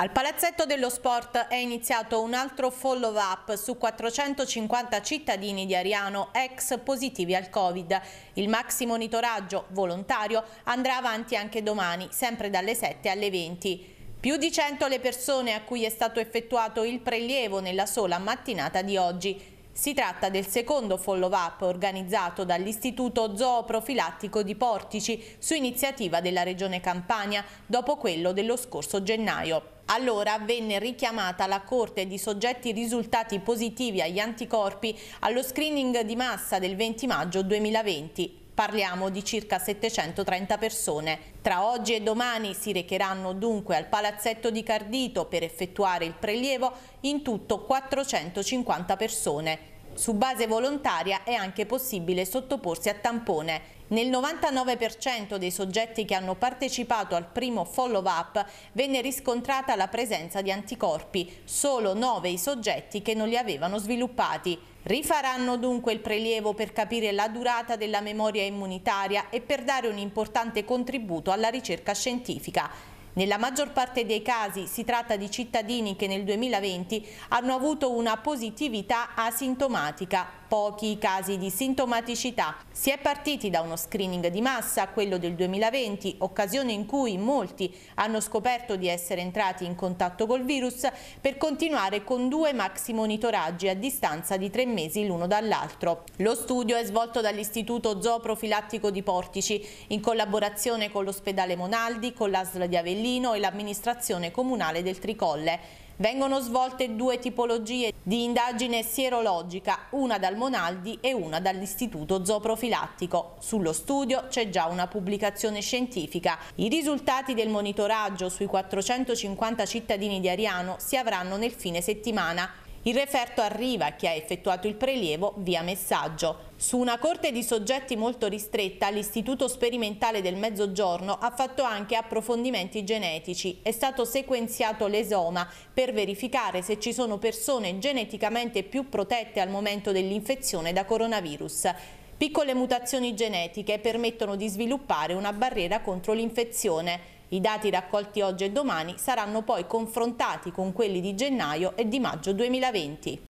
Al Palazzetto dello Sport è iniziato un altro follow-up su 450 cittadini di Ariano ex positivi al Covid. Il maxi monitoraggio volontario andrà avanti anche domani, sempre dalle 7 alle 20. Più di 100 le persone a cui è stato effettuato il prelievo nella sola mattinata di oggi. Si tratta del secondo follow-up organizzato dall'Istituto Zooprofilattico di Portici su iniziativa della Regione Campania dopo quello dello scorso gennaio. Allora venne richiamata la Corte di soggetti risultati positivi agli anticorpi allo screening di massa del 20 maggio 2020. Parliamo di circa 730 persone. Tra oggi e domani si recheranno dunque al palazzetto di Cardito per effettuare il prelievo in tutto 450 persone. Su base volontaria è anche possibile sottoporsi a tampone. Nel 99% dei soggetti che hanno partecipato al primo follow-up venne riscontrata la presenza di anticorpi, solo 9 i soggetti che non li avevano sviluppati. Rifaranno dunque il prelievo per capire la durata della memoria immunitaria e per dare un importante contributo alla ricerca scientifica. Nella maggior parte dei casi si tratta di cittadini che nel 2020 hanno avuto una positività asintomatica, pochi i casi di sintomaticità. Si è partiti da uno screening di massa, quello del 2020, occasione in cui molti hanno scoperto di essere entrati in contatto col virus, per continuare con due maxi monitoraggi a distanza di tre mesi l'uno dall'altro. Lo studio è svolto dall'Istituto Zooprofilattico di Portici, in collaborazione con l'ospedale Monaldi, con l'ASL di Avellino, Avellino e l'amministrazione comunale del Tricolle. Vengono svolte due tipologie di indagine sierologica, una dal Monaldi e una dall'Istituto Zooprofilattico. Sullo studio c'è già una pubblicazione scientifica. I risultati del monitoraggio sui 450 cittadini di Ariano si avranno nel fine settimana. Il referto arriva a chi ha effettuato il prelievo via messaggio. Su una corte di soggetti molto ristretta, l'Istituto Sperimentale del Mezzogiorno ha fatto anche approfondimenti genetici. È stato sequenziato l'esoma per verificare se ci sono persone geneticamente più protette al momento dell'infezione da coronavirus. Piccole mutazioni genetiche permettono di sviluppare una barriera contro l'infezione. I dati raccolti oggi e domani saranno poi confrontati con quelli di gennaio e di maggio 2020.